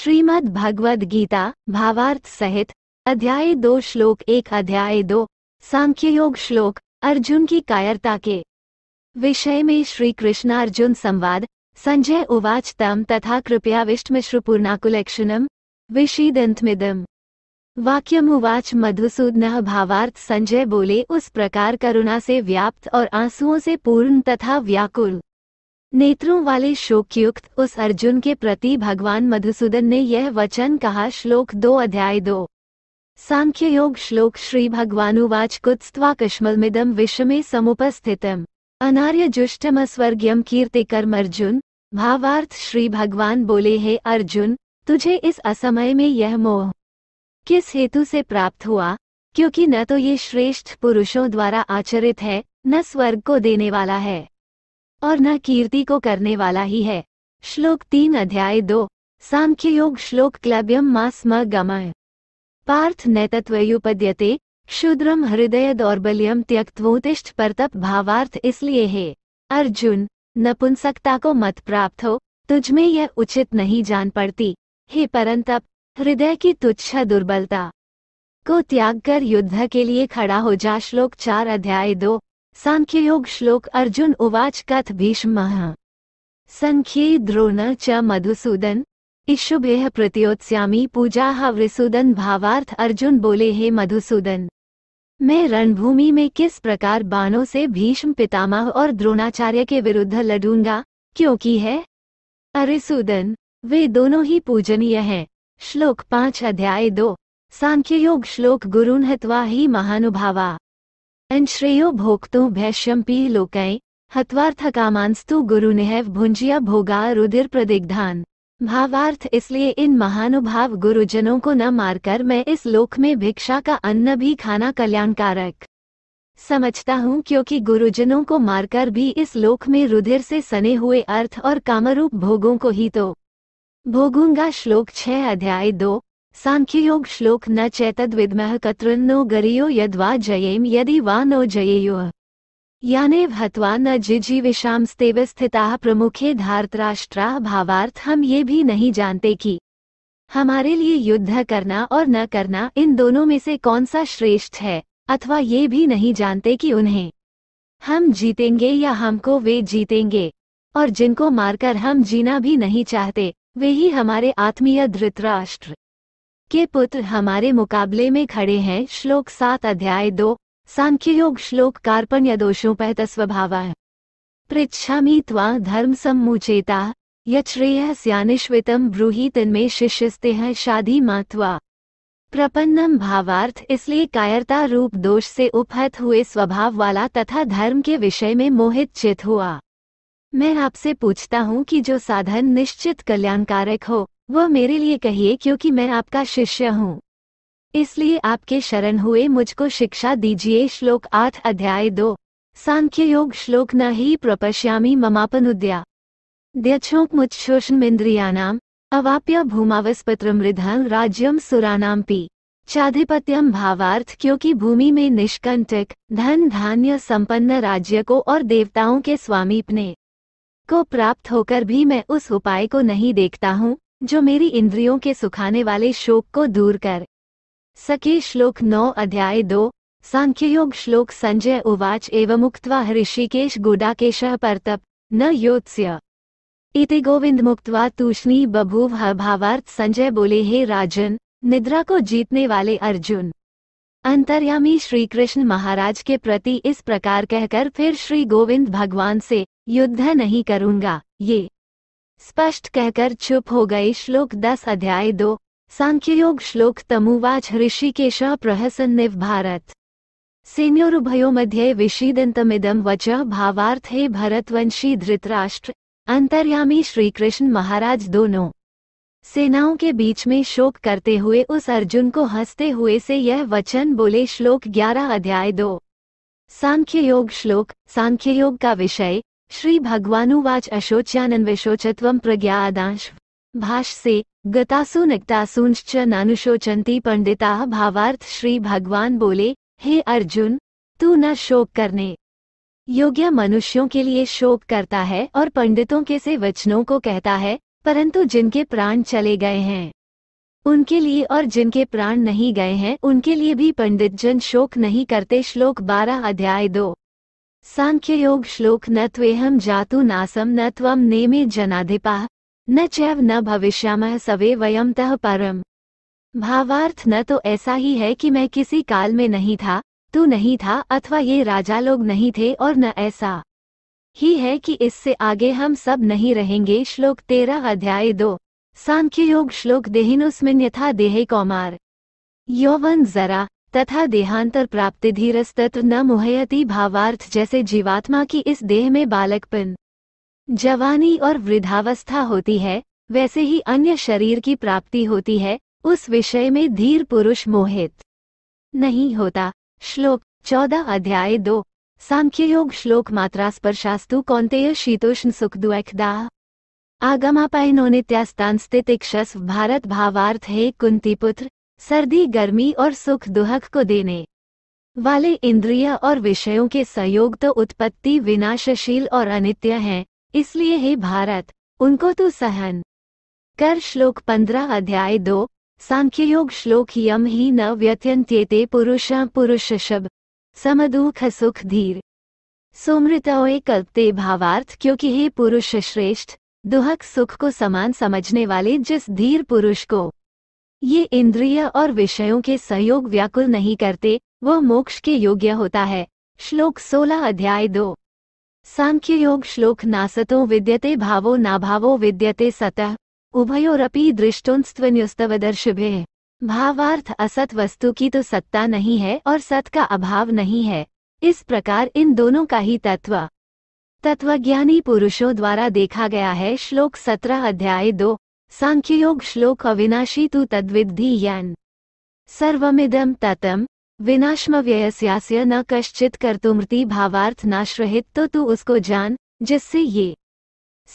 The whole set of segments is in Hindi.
श्रीमद् भगवद गीता भावार्थ सहित अध्याय दो श्लोक एक अध्याय दो सांख्ययोग श्लोक अर्जुन की कायरता के विषय में श्री कृष्णार्जुन संवाद संजय उवाच तम तथा कृपया विष्ट मिश्र विष्टमिश्रपूर्णाकुलक्षणम विषीदंतमिदम वाक्यमुवाच मधुसूदन भावार्थ संजय बोले उस प्रकार करुणा से व्याप्त और आंसुओं से पूर्ण तथा व्याकुल नेत्रों वाले शोकयुक्त उस अर्जुन के प्रति भगवान मधुसूदन ने यह वचन कहा श्लोक दो अध्याय दो सांख्य योग श्लोक श्री भगवानुवाच कुत्स्वा कश्मलमिदम में समुपस्थितम अनार्य जुष्टम स्वर्गीयम कर्म अर्जुन भावार्थ श्री भगवान बोले हे अर्जुन तुझे इस असमय में यह मोह किस हेतु से प्राप्त हुआ क्योंकि न तो ये श्रेष्ठ पुरुषों द्वारा आचरित है न स्वर्ग को देने वाला है और न कीर्ति को करने वाला ही है श्लोक तीन अध्याय दो सांख्य योग श्लोक क्लब्यम मास म गमय पार्थ नैतत्वयुपद्यते क्षुद्रम हृदय दौर्बल्यम त्यक्तोतिष्ठ परतप भावार्थ इसलिए है अर्जुन नपुंसकता को मत प्राप्त हो तुझमें यह उचित नहीं जान पड़ती हे परंतप हृदय की तुच्छ दुर्बलता को त्याग कर युद्ध के लिए खड़ा हो जा श्लोक चार अध्याय दो सांख्य योग श्लोक अर्जुन उवाच कथ भीष्म संख्ये द्रोण च मधुसूदन इशुभ्य प्रत्योत्स्यामी पूजा हृसूदन भावार्थ अर्जुन बोले हे मधुसूदन मैं रणभूमि में किस प्रकार बाणों से भीष्म पितामह और द्रोणाचार्य के विरुद्ध लड़ूंगा क्योंकि है अरिसूदन वे दोनों ही पूजनीय हैं श्लोक पांच अध्याय दो सांख्य योग श्लोक हत्वा ही महानुभावा श्रेयो भोक्तो भैष्यम्पि लोकै गुरु गुरुनिहैव भुंजिया भोगा रुधिर प्रदिग्धान भावार्थ इसलिए इन महानुभाव गुरुजनों को न मारकर मैं इस लोक में भिक्षा का अन्न भी खाना कल्याणकारक समझता हूँ क्योंकि गुरुजनों को मारकर भी इस लोक में रुधिर से सने हुए अर्थ और कामरूप भोगों को ही तो भोगूंगा श्लोक छः अध्याय दो सांख्य योग श्लोक न चैतद्विद्मः कतृन्नो गरियो यद्वा जयेम यदि वा नो जयेयुः याने हत्वा न जिजीविषामस्तेव स्थिता प्रमुखे धार्तराष्ट्रा भावार्थ हम ये भी नहीं जानते कि हमारे लिए युद्ध करना और न करना इन दोनों में से कौन सा श्रेष्ठ है अथवा ये भी नहीं जानते कि उन्हें हम जीतेंगे या हमको वे जीतेंगे और जिनको मारकर हम जीना भी नहीं चाहते वे ही हमारे आत्मीय धृतराष्ट्र के पुत्र हमारे मुकाबले में खड़े हैं श्लोक सात अध्याय दो सांख्य योग श्लोक कार्पण्य दोषों तस्वभाव पृछा पृछामी त्वा धर्म समूचेता यश्रेय सियानिश्वितम ब्रूही तन्मे शिष्यस्ते हैं शादी मात्वा प्रपन्नम भावार्थ इसलिए कायरता रूप दोष से उपहत हुए स्वभाव वाला तथा धर्म के विषय में मोहित चित हुआ मैं आपसे पूछता हूँ कि जो साधन निश्चित कल्याणकारक हो वह मेरे लिए कहिए क्योंकि मैं आपका शिष्य हूँ इसलिए आपके शरण हुए मुझको शिक्षा दीजिए श्लोक आठ अध्याय दो सांख्य योग श्लोक न ही प्रपश्यामी ममापनुद्या द्यच्छोक्मुच्छोषणमिन्द्रियाणाम् अवाप्य भूमावस्पत्रमृधं राज्यम सुरानाम पी चाधिपत्यम भावार्थ क्योंकि भूमि में निष्कंटक धन धान्य संपन्न राज्य को और देवताओं के स्वामीपने को प्राप्त होकर भी मैं उस उपाय को नहीं देखता हूँ जो मेरी इंद्रियों के सुखाने वाले शोक को दूर कर सके श्लोक नौ अध्याय दो सांख्ययोग श्लोक संजय उवाच एवं मुक्त ऋषिकेश गुडाकेश परतप न योत्स्य इति गोविंद मुक्तवा तूषणी बभूव भावार्थ संजय बोले हे राजन निद्रा को जीतने वाले अर्जुन अंतर्यामी श्री कृष्ण महाराज के प्रति इस प्रकार कहकर फिर श्री गोविंद भगवान से युद्ध नहीं करूंगा ये स्पष्ट कहकर चुप हो गए श्लोक दस अध्याय दो सांख्ययोग श्लोक तमुवाच ऋषिकेश निव भारत सेन्योरुभयो तमिदम वच भावार्थ हे भरतवंशी धृतराष्ट्र अंतर्यामी श्रीकृष्ण महाराज दोनों सेनाओं के बीच में शोक करते हुए उस अर्जुन को हंसते हुए से यह वचन बोले श्लोक ग्यारह अध्याय दो सांख्य योग श्लोक सांख्य योग का विषय श्री भगवानुवाच आदाश प्रज्ञादांश से गतासु नक्तासूंश्च नानुशोचंती पंडिता भावार्थ श्री भगवान बोले हे अर्जुन तू न शोक करने योग्य मनुष्यों के लिए शोक करता है और पंडितों के से वचनों को कहता है परंतु जिनके प्राण चले गए हैं उनके लिए और जिनके प्राण नहीं गए हैं उनके लिए भी पंडित जन शोक नहीं करते श्लोक बारह अध्याय दो सांख्य योग श्लोक न त्वेहम जातु नासम न त्वम नेमे जनाधिपा न चैव न भविष्याम सवे वयम तह परम भावार्थ न तो ऐसा ही है कि मैं किसी काल में नहीं था तू नहीं था अथवा ये राजा लोग नहीं थे और न ऐसा ही है कि इससे आगे हम सब नहीं रहेंगे श्लोक तेरह अध्याय दो सांख्य योग श्लोक देहिनुस्मिन यथा देहे कौमार यौवन जरा तथा देहांतर प्राप्ति धीरस तत्व न मुहयति भावार्थ जैसे जीवात्मा की इस देह में बालकपन जवानी और वृद्धावस्था होती है वैसे ही अन्य शरीर की प्राप्ति होती है उस विषय में धीर पुरुष मोहित नहीं होता श्लोक चौदह अध्याय दो सांख्य योग श्लोक मात्रा स्पर्शास्तु कौंतेय शीतोष्ण सुख आगमापायनोनित्यास्तान स्थित भारत भावार्थ हे कुंती पुत्र सर्दी गर्मी और सुख दुहक को देने वाले इंद्रिय और विषयों के सहयोग तो उत्पत्ति विनाशशील और अनित्य हैं, इसलिए हे भारत उनको तो सहन कर श्लोक पंद्रह अध्याय दो सांख्ययोग श्लोक यम ही न व्यथ्यंत्येते पुरुष पुरुष शब समदुख सुख धीर सोमृतोए कल्पते भावार्थ क्योंकि हे पुरुष श्रेष्ठ दुहक सुख को समान समझने वाले जिस धीर पुरुष को ये इंद्रिय और विषयों के सहयोग व्याकुल नहीं करते वह मोक्ष के योग्य होता है श्लोक 16 अध्याय 2 सांख्य योग श्लोक नासतो विद्यते भावो नाभावो विद्यते सतः उभयोरपि दृष्टोन्स्तवन्युस्तवदर्शिभे भावार्थ असत वस्तु की तो सत्ता नहीं है और सत का अभाव नहीं है इस प्रकार इन दोनों का ही तत्व तत्वज्ञानी पुरुषों द्वारा देखा गया है श्लोक सत्रह अध्याय दो सांख्ययोग श्लोक अविनाशी तु तद्विद्धि यन सर्वमिदम ततम विनाशमव्ययस्यास्य न कश्चित कर्तुमृति भावार्थ नाश्रहित तो तू उसको जान जिससे ये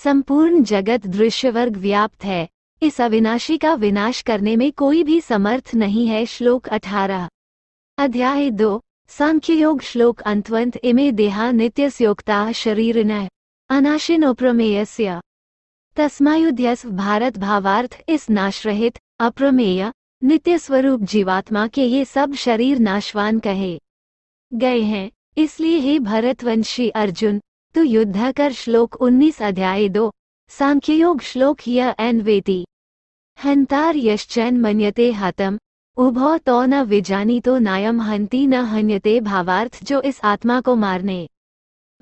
संपूर्ण जगत दृश्य वर्ग व्याप्त है इस अविनाशी का विनाश करने में कोई भी समर्थ नहीं है श्लोक 18 अध्याय सांख्य सांख्ययोग श्लोक अंतवंत इमे देहा नित्यस्योक्ता शरीर अनाशिन उपरमेयस्य तस्मायुद्यस भारत भावार्थ इस नाशरहित अप्रमेय नित्य स्वरूप जीवात्मा के ये सब शरीर नाशवान कहे गए हैं इसलिए हे भरतवंशी अर्जुन तू युद्ध कर श्लोक 19 अध्याय दो सांख्ययोग श्लोक एन वेती हंतार यश्चैन मन्यते हतम उभो तो न विजानी तो नायम हंती न हन्यते भावार्थ जो इस आत्मा को मारने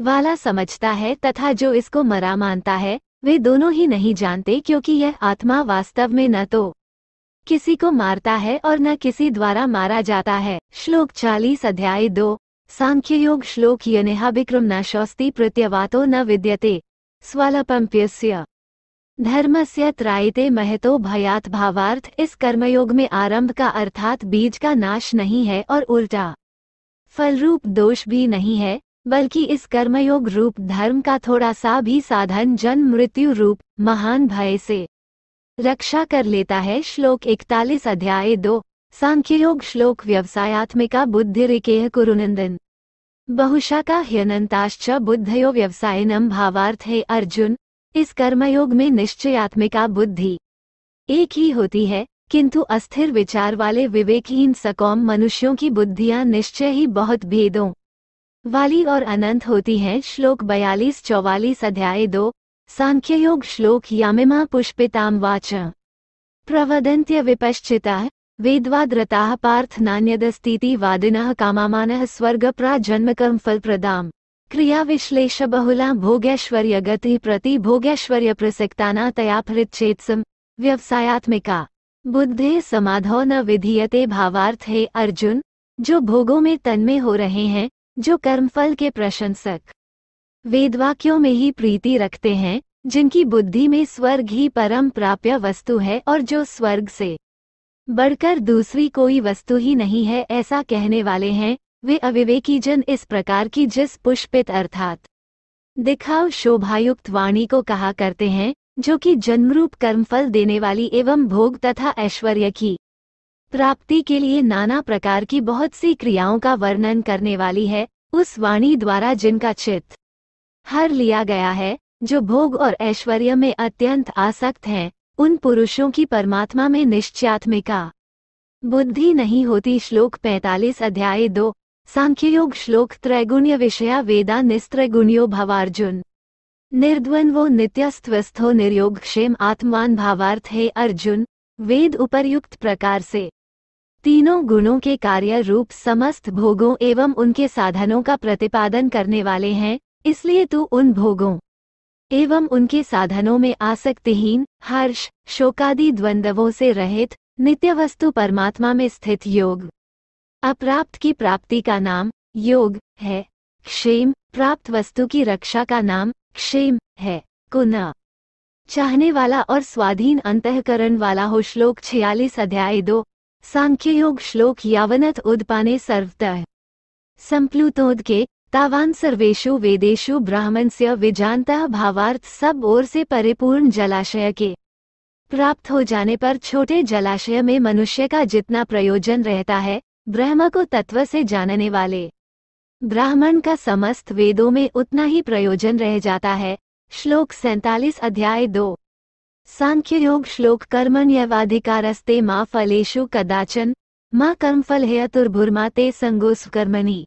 वाला समझता है तथा जो इसको मरा मानता है वे दोनों ही नहीं जानते क्योंकि यह आत्मा वास्तव में न तो किसी को मारता है और न किसी द्वारा मारा जाता है श्लोक चालीस अध्याय दो सांख्य योग श्लोक यनेहा विक्रम न शौस्ती प्रत्यवातो न विद्यते धर्म से त्रायते महतो भयात भावार्थ इस कर्मयोग में आरंभ का अर्थात बीज का नाश नहीं है और उल्टा फलरूप दोष भी नहीं है बल्कि इस कर्मयोग रूप धर्म का थोड़ा सा भी साधन जन्म मृत्यु रूप महान भय से रक्षा कर लेता है श्लोक इकतालीस अध्याय दो सांख्य योग श्लोक व्यवसायत्मिका बुद्धि रिकेह कुरुनंदन बहुशाका ह्यनंताश्च बुद्धयो व्यवसायनम भावार्थ है अर्जुन इस कर्मयोग में निश्चयात्मिका बुद्धि एक ही होती है किंतु अस्थिर विचार वाले विवेकहीन सकौम मनुष्यों की बुद्धियां निश्चय ही बहुत भेदों वाली और अनंत होती हैं श्लोक बयालीस चौवालीस अध्याय दो सांख्ययोग श्लोक यामिमा पुष्पिताम वाच प्रवदंत्य विपश्चिता वेद्वाद्रता पार्थ नान्यदस्तीति प्रदान क्रिया विश्लेष बहुला भोगैश्वर्य गति प्रति भोगैश्वर्यप्रसक्ताना तयाफलितचेत्सं व्यवसायात्मिका बुद्धे समाधौ न विधीयते भावार्थ हे अर्जुन जो भोगों में तन्मय हो रहे हैं जो कर्मफल के प्रशंसक वेदवाक्यों में ही प्रीति रखते हैं जिनकी बुद्धि में स्वर्ग ही परम प्राप्य वस्तु है और जो स्वर्ग से बढ़कर दूसरी कोई वस्तु ही नहीं है ऐसा कहने वाले हैं वे अविवेकी जन इस प्रकार की जिस पुष्पित अर्थात दिखाव शोभायुक्त वाणी को कहा करते हैं जो कि जन्मरूप कर्मफल देने वाली एवं भोग तथा ऐश्वर्य की प्राप्ति के लिए नाना प्रकार की बहुत सी क्रियाओं का वर्णन करने वाली है उस वाणी द्वारा जिनका चित्त हर लिया गया है जो भोग और ऐश्वर्य में अत्यंत आसक्त हैं उन पुरुषों की परमात्मा में निश्चयात्मिका बुद्धि नहीं होती श्लोक 45 अध्याय सांख्य सांख्ययोग श्लोक त्रैगुण्य विषया वेदा निस्त्रैगुण्यो भवार्जुन निर्द्वन्वो नित्यस्त्वस्थो निर्योग क्षेम आत्मान भावार्थ है अर्जुन वेद उपर्युक्त प्रकार से तीनों गुणों के कार्य रूप समस्त भोगों एवं उनके साधनों का प्रतिपादन करने वाले हैं इसलिए तू उन भोगों एवं उनके साधनों में आसक्तिहीन हर्ष शोकादि द्वंद्वों से रहित नित्य वस्तु परमात्मा में स्थित योग अप्राप्त की प्राप्ति का नाम योग है क्षेम प्राप्त वस्तु की रक्षा का नाम क्षेम है कुना चाहने वाला और स्वाधीन अंतकरण वाला हो श्लोक छियालीस अध्याय दो सांख्य योग श्लोक यावनत उदपाने सर्वतः के तावान सर्वेशु वेदेशु से विजानता भावार्थ सब ओर से परिपूर्ण जलाशय के प्राप्त हो जाने पर छोटे जलाशय में मनुष्य का जितना प्रयोजन रहता है ब्रह्म को तत्व से जानने वाले ब्राह्मण का समस्त वेदों में उतना ही प्रयोजन रह जाता है श्लोक सैतालीस अध्याय दो सांख्ययोग श्लोक कर्मण्यवाधिकारस्ते मा फलेशु कदाचन माँ कर्मफल हेयतुर्भुर्मा संगोस्व संगोस्वकर्मणि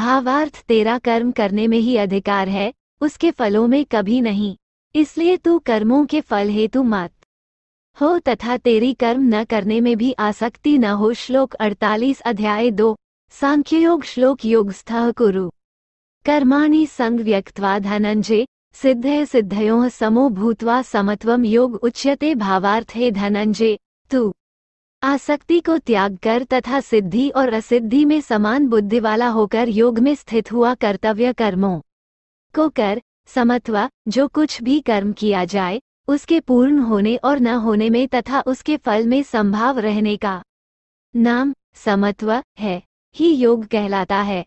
भावार्थ तेरा कर्म करने में ही अधिकार है उसके फलों में कभी नहीं इसलिए तू कर्मों के फल हेतु मात हो तथा तेरी कर्म न करने में भी आसक्ति न हो श्लोक 48 अध्याय सांख्य सांख्ययोग श्लोक योगस्थ कुरु कर्माणि संग व्यक्तवा धनंजय सिद्धे सिद्धयो समो भूतवा समत्वम योग उच्यते भावार्थे धनंजय तू आसक्ति को त्याग कर तथा सिद्धि और असिद्धि में समान बुद्धि वाला होकर योग में स्थित हुआ कर्तव्य कर्मों को कर समत्वा जो कुछ भी कर्म किया जाए उसके पूर्ण होने और न होने में तथा उसके फल में संभाव रहने का नाम समत्व है ही योग कहलाता है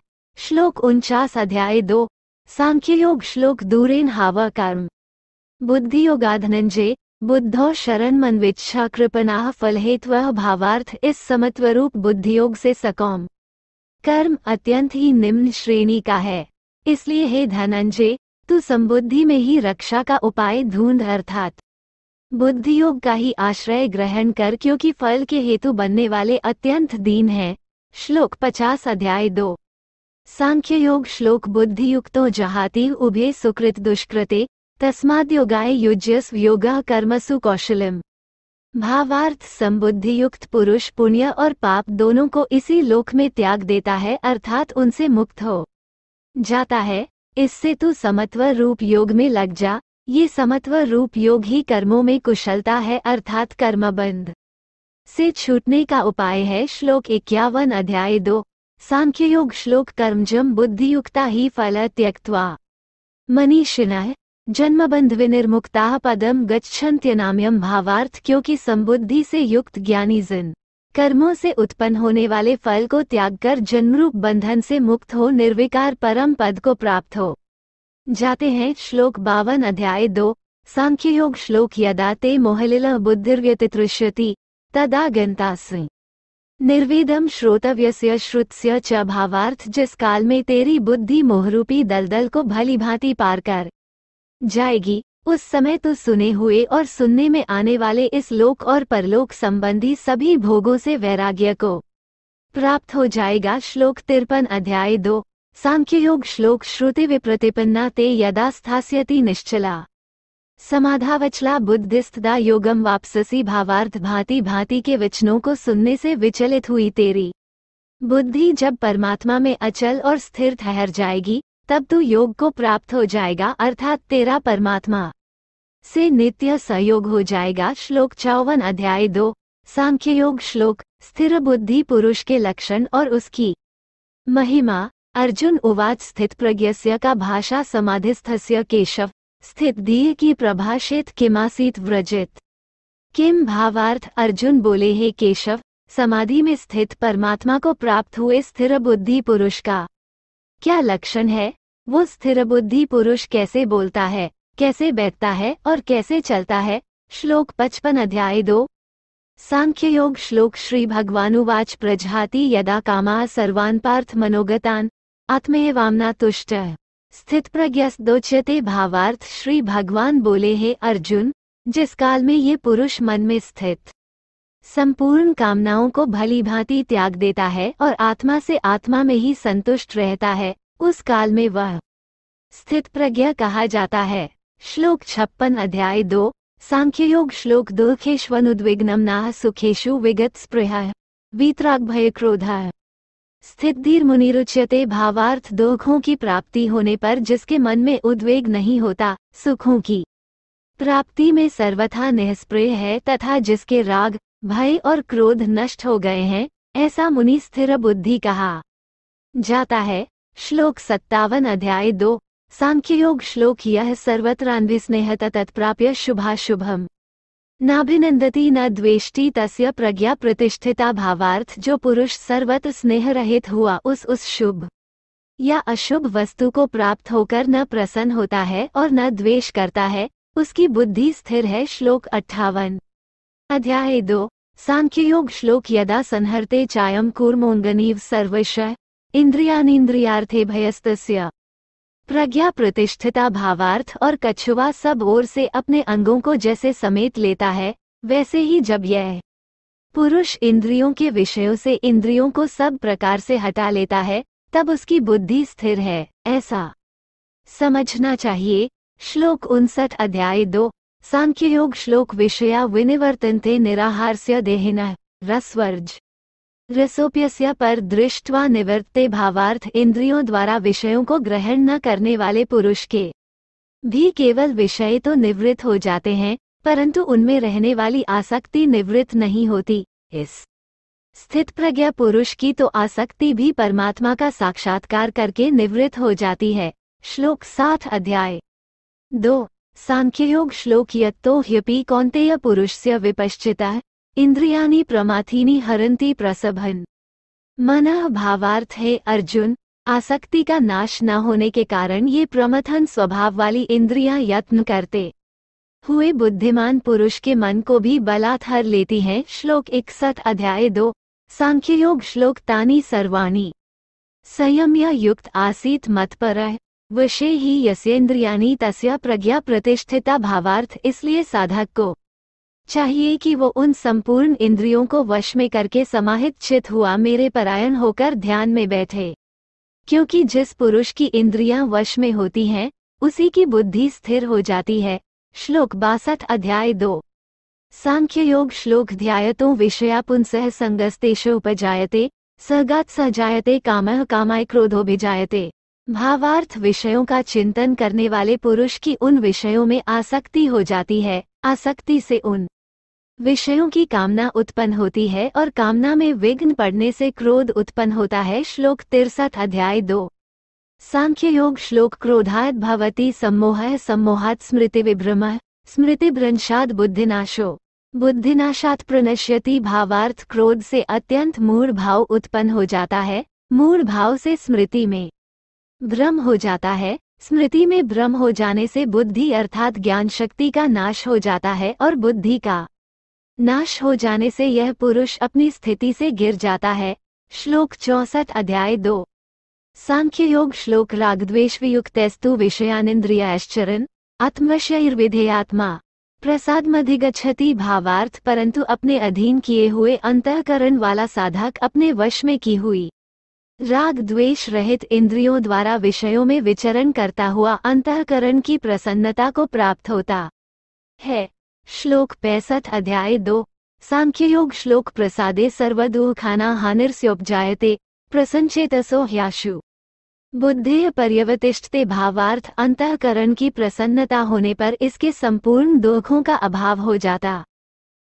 श्लोक उनचास अध्याय दो सांख्ययोग श्लोक दूरेन हावा कर्म बुद्धि धनंजय बुद्धो शरण मनविच्छा कृपनाह फलहेत्व भावार्थ इस समत्वरूप बुद्धियोग से सकौम कर्म अत्यंत ही निम्न श्रेणी का है इसलिए हे धनंजय तू संबुद्धि में ही रक्षा का उपाय ढूंढ अर्थात बुद्धियोग का ही आश्रय ग्रहण कर क्योंकि फल के हेतु बनने वाले अत्यंत दीन हैं श्लोक पचास अध्याय दो सांख्य योग श्लोक युक्तो जहाति उभे सुकृत दुष्कृते तस्माद्योगाय युजस्व योग कर्मसु कौशलम भावार्थ युक्त पुरुष पुण्य और पाप दोनों को इसी लोक में त्याग देता है अर्थात उनसे मुक्त हो जाता है इससे तू समत्व रूप योग में लग जा ये समत्व रूप योग ही कर्मों में कुशलता है अर्थात कर्मबंध से छूटने का उपाय है श्लोक इक्यावन अध्याय दो सांख्य योग श्लोक कर्मजम बुद्धियुक्ता ही फल त्यक्वा जन्म जन्मबंध विनिर्मुक्ता पदम गच्छन्त्यनाम्यम भावार्थ क्योंकि संबुद्धि से युक्त ज्ञानी जिन कर्मों से उत्पन्न होने वाले फल को त्याग कर जन्मरूप बंधन से मुक्त हो निर्विकार परम पद को प्राप्त हो जाते हैं श्लोक बावन अध्याय दो सांख्य योग श्लोक यदा ते मोहलिल बुद्धिर्व्यतितृष्यति तदा सिंह निर्वेदम श्रोतव्य श्रुत्स्य च भावार्थ जिस काल में तेरी बुद्धि मोहरूपी दलदल को भली भांति पार कर जाएगी उस समय तो सुने हुए और सुनने में आने वाले इस लोक और परलोक संबंधी सभी भोगों से वैराग्य को प्राप्त हो जाएगा श्लोक तिरपन अध्याय दो सांख्य योग श्लोक श्रुति विप्रतिपन्ना ते यदा स्थास्यति निश्चला समाधावचला बुद्धिस्तदा योगम वापससी भावार्थ भांति भांति के वचनों को सुनने से विचलित हुई तेरी बुद्धि जब परमात्मा में अचल और स्थिर ठहर जाएगी तब तू योग को प्राप्त हो जाएगा अर्थात तेरा परमात्मा से नित्य सहयोग हो जाएगा श्लोक चौवन अध्याय दो सांख्य योग श्लोक स्थिर बुद्धि पुरुष के लक्षण और उसकी महिमा अर्जुन उवाच स्थित प्रज्ञस्य का भाषा समाधिस्थस्य केशव स्थित दीय की प्रभाषित किमासीत व्रजित किम भावार्थ अर्जुन बोले हे केशव समाधि में स्थित परमात्मा को प्राप्त हुए स्थिर बुद्धि पुरुष का क्या लक्षण है वो स्थिर बुद्धि पुरुष कैसे बोलता है कैसे बैठता है और कैसे चलता है श्लोक पचपन अध्याय दो सांख्य योग श्लोक श्री भगवानुवाच प्रजाति यदा कामा सर्वान्पार्थ पार्थ मनोगतान आत्मेवामना तुष्ट स्थित प्रज्ञोचते भावार्थ श्री भगवान बोले हे अर्जुन जिस काल में ये पुरुष मन में स्थित संपूर्ण कामनाओं को भली भांति त्याग देता है और आत्मा से आत्मा में ही संतुष्ट रहता है उस काल में वह स्थित प्रज्ञा कहा जाता है श्लोक छप्पन अध्याय दो सांख्य योग श्लोक दुखेश्वनुद्विग्नम नाह सुखेशु विगत स्पृह वीतराग भय क्रोध स्थिर मुनि रुच्यते भावार्थ दोखों की प्राप्ति होने पर जिसके मन में उद्वेग नहीं होता सुखों की प्राप्ति में सर्वथा निःस्प्रिय है तथा जिसके राग भय और क्रोध नष्ट हो गए हैं ऐसा मुनि स्थिर बुद्धि कहा जाता है श्लोक सत्तावन अध्याय दो सांख्य योग श्लोक यह सर्वत्रान्विस्नेह तत्प्राप्य शुभाशुभम नाभिनंदती न द्वेष्टि तस्य प्रज्ञा प्रतिष्ठिता भावार्थ जो पुरुष सर्वत स्नेह रहित हुआ उस उस शुभ या अशुभ वस्तु को प्राप्त होकर न प्रसन्न होता है और न द्वेष करता है उसकी बुद्धि स्थिर है श्लोक अठावन अध्याय दो सांख्ययोग श्लोक यदा संहरते चायम कूर्मोंगनीव सर्वश इंद्रियानिंद्रियार्थे भयस्तस्य प्रज्ञा प्रतिष्ठिता भावार्थ और कछुआ सब ओर से अपने अंगों को जैसे समेत लेता है वैसे ही जब यह पुरुष इंद्रियों के विषयों से इंद्रियों को सब प्रकार से हटा लेता है तब उसकी बुद्धि स्थिर है ऐसा समझना चाहिए श्लोक उनसठ अध्याय दो सांख्य योग श्लोक विषया विनिवर्तनते निराहारस्य देहिना रस्वर्ज रसोप्यस्य पर दृष्टवा निवृत्ते भावार्थ इंद्रियों द्वारा विषयों को ग्रहण न करने वाले पुरुष के भी केवल विषय तो निवृत्त हो जाते हैं परंतु उनमें रहने वाली आसक्ति निवृत्त नहीं होती इस स्थित प्रज्ञा पुरुष की तो आसक्ति भी परमात्मा का साक्षात्कार करके निवृत्त हो जाती है श्लोक साठ अध्याय दो सांख्ययोग श्लोक यत्तो ह्यपि कौंतेय पुरुषस्य विपश्चिता ઇન્દ્રિયાની प्रमाथिनी हरंती प्रसभन मन भावार्थ है अर्जुन आसक्ति का नाश न होने के कारण ये प्रमथन स्वभाव वाली इंद्रियां यत्न करते हुए बुद्धिमान पुरुष के मन को भी बलात्थर लेती हैं श्लोक इकसठ अध्याय दो सांख्ययोग श्लोक तानी सर्वाणी संयम्य युक्त आसीत मतपर विषय ही यसेन्द्रियानी तस्य प्रज्ञा प्रतिष्ठिता भावार्थ इसलिए साधक को चाहिए कि वो उन संपूर्ण इंद्रियों को वश में करके समाहित चित हुआ मेरे परायण होकर ध्यान में बैठे क्योंकि जिस पुरुष की इंद्रियां वश में होती हैं उसी की बुद्धि स्थिर हो जाती है श्लोक बासठ अध्याय दो सांख्य योग श्लोक ध्यायतो विषया सह संगस्तेश उपजायते सहगात सहजायते कामह कामाय क्रोधो क्रोधोभिजायते भावार्थ विषयों का चिंतन करने वाले पुरुष की उन विषयों में आसक्ति हो जाती है आसक्ति से उन विषयों की कामना उत्पन्न होती है और कामना में विघ्न पड़ने से क्रोध उत्पन्न होता है श्लोक तिरसठ अध्याय दो सांख्य योग श्लोक क्रोधात भवती सम्मोह सम्मोहात स्मृति विभ्रम स्मृति भ्रंशाद बुद्धिनाशो बुद्धिनाशात प्रणश्यति भावार्थ क्रोध से अत्यंत मूढ़ भाव उत्पन्न हो जाता है मूढ़ भाव से स्मृति में भ्रम हो जाता है स्मृति में भ्रम हो जाने से बुद्धि अर्थात ज्ञान शक्ति का नाश हो जाता है और बुद्धि का नाश हो जाने से यह पुरुष अपनी स्थिति से गिर जाता है श्लोक चौसठ अध्याय दो सांख्य योग श्लोक रागद्वेषवियुक्तस्तु आत्मा प्रसाद प्रसादमधिगछति भावार्थ परंतु अपने अधीन किए हुए अंतकरण वाला साधक अपने वश में की हुई राग द्वेष रहित इंद्रियों द्वारा विषयों में विचरण करता हुआ अंतकरण की प्रसन्नता को प्राप्त होता है श्लोक पैंसठ अध्याय दो सांख्ययोग श्लोक प्रसादे सर्वदुःखाना हानिर्स्योपजायते प्रसंचेतसो ह्याशु बुद्धि पर्यवतिष्ठते भावार्थ अंतकरण की प्रसन्नता होने पर इसके संपूर्ण दुखों का अभाव हो जाता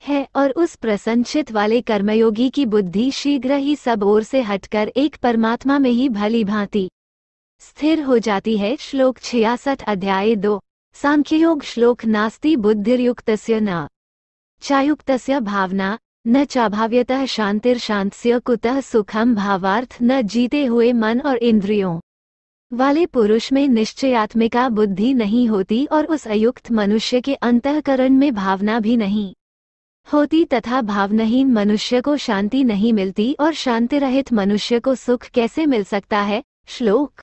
है और उस प्रसंशित वाले कर्मयोगी की बुद्धि शीघ्र ही सब ओर से हटकर एक परमात्मा में ही भली भांति स्थिर हो जाती है श्लोक छियासठ अध्याय दो सांख्ययोग श्लोक नास्ति युक्त न चायुक्त भावना न चाभाव्यतः शांतिर शांत कुतः सुखम भावार्थ न जीते हुए मन और इंद्रियों वाले पुरुष में निश्चयात्मिका बुद्धि नहीं होती और उस अयुक्त मनुष्य के अंतकरण में भावना भी नहीं होती तथा भावनहीन मनुष्य को शांति नहीं मिलती और शांति रहित मनुष्य को सुख कैसे मिल सकता है श्लोक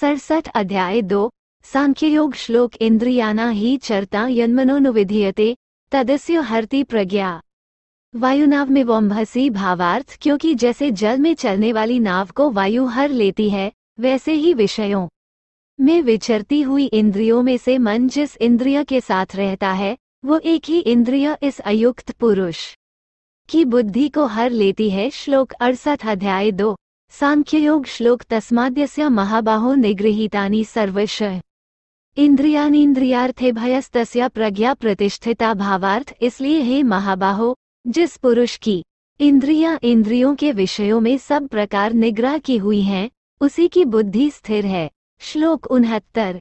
सड़सठ अध्याय दो सांख्य योग श्लोक इंद्रियाना ही चरता यन्मनोनुविधीयते तदस्य हरती प्रज्ञा वायुनाव में वोम्भसी भावार्थ क्योंकि जैसे जल में चलने वाली नाव को वायु हर लेती है वैसे ही विषयों में विचरती हुई इंद्रियों में से मन जिस इंद्रिय के साथ रहता है वो एक ही इंद्रिय इस अयुक्त पुरुष की बुद्धि को हर लेती है श्लोक अड़सठ अध्याय दो सांख्य योग श्लोक तस्माद्यस्य महाबाहो निगृहीतानि सर्वश इंद्रियानिंद्रियार्थे भयस्तस्य प्रज्ञा प्रतिष्ठिता भावार्थ इसलिए हे महाबाहो जिस पुरुष की इंद्रिया इंद्रियों के विषयों में सब प्रकार निग्रह की हुई हैं उसी की बुद्धि स्थिर है श्लोक उनहत्तर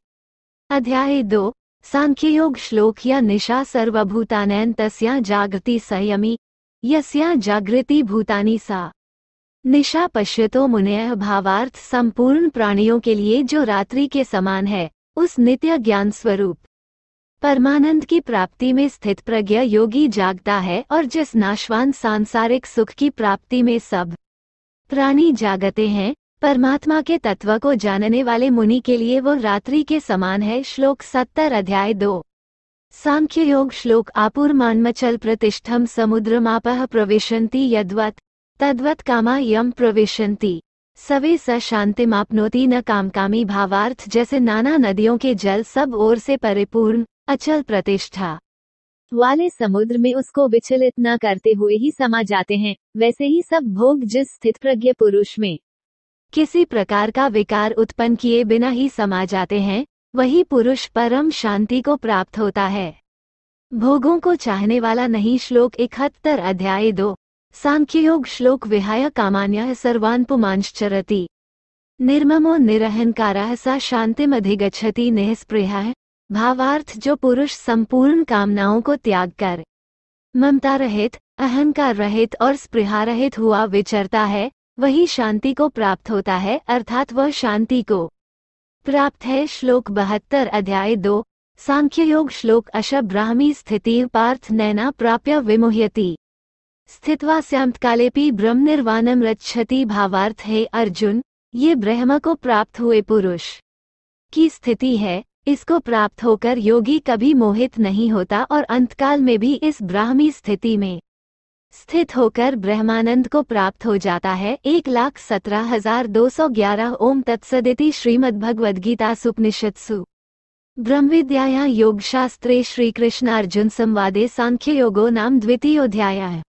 अध्याय दो सांख्य योग श्लोक या निशा सर्वभूतानैन तस्या जागृति संयमी यस्या जागृति भूतानी सा निशा पश्यतो मुनय भावार्थ संपूर्ण प्राणियों के लिए जो रात्रि के समान है उस नित्य ज्ञान स्वरूप परमानंद की प्राप्ति में स्थित प्रज्ञ योगी जागता है और जिस नाशवान सांसारिक सुख की प्राप्ति में सब प्राणी जागते हैं परमात्मा के तत्व को जानने वाले मुनि के लिए वो रात्रि के समान है श्लोक सत्तर अध्याय दो सांख्य योग श्लोक मानमचल प्रतिष्ठम समुद्रमापह प्रवेशन्ति यद्वत् तद्वत कामा यम प्रवेशन्ति सवे स शांति मापनोती न कामकामी भावार्थ जैसे नाना नदियों के जल सब ओर से परिपूर्ण अचल प्रतिष्ठा वाले समुद्र में उसको विचलित न करते हुए ही समा जाते हैं वैसे ही सब भोग जिस स्थित प्रज्ञ पुरुष में किसी प्रकार का विकार उत्पन्न किए बिना ही समा जाते हैं वही पुरुष परम शांति को प्राप्त होता है भोगों को चाहने वाला नहीं श्लोक इकहत्तर अध्याय दो सांख्य योग श्लोक विहाय कामान्य सर्वान पुमांश्चरति निर्ममो निरहंकारा सा शांतिमधिगछति निःस्पृह भावार्थ जो पुरुष संपूर्ण कामनाओं को त्याग कर ममता रहित अहंकार रहित और स्पृहारहित हुआ विचरता है वही शांति को प्राप्त होता है अर्थात वह शांति को प्राप्त है श्लोक बहत्तर अध्याय दो सांख्य योग श्लोक अश ब्राह्मी स्थिति पार्थ नैना प्राप्य विमुह्यति स्थित्वास्यांतकालेपि ब्रह्म निर्वाणम रक्षति भावार्थ है अर्जुन ये ब्रह्म को प्राप्त हुए पुरुष की स्थिति है इसको प्राप्त होकर योगी कभी मोहित नहीं होता और अंतकाल में भी इस ब्राह्मी स्थिति में स्थित होकर ब्रह्मानंद को प्राप्त हो जाता है एक लाख सत्रह हजार दो सौ ग्यारह ओम तत्सदिति श्रीमद्भगवद्गीता सुपनिषत्सु ब्रह्मविद्याया योगशास्त्रे अर्जुन संवादे योगो नाम द्वितीयोध्याय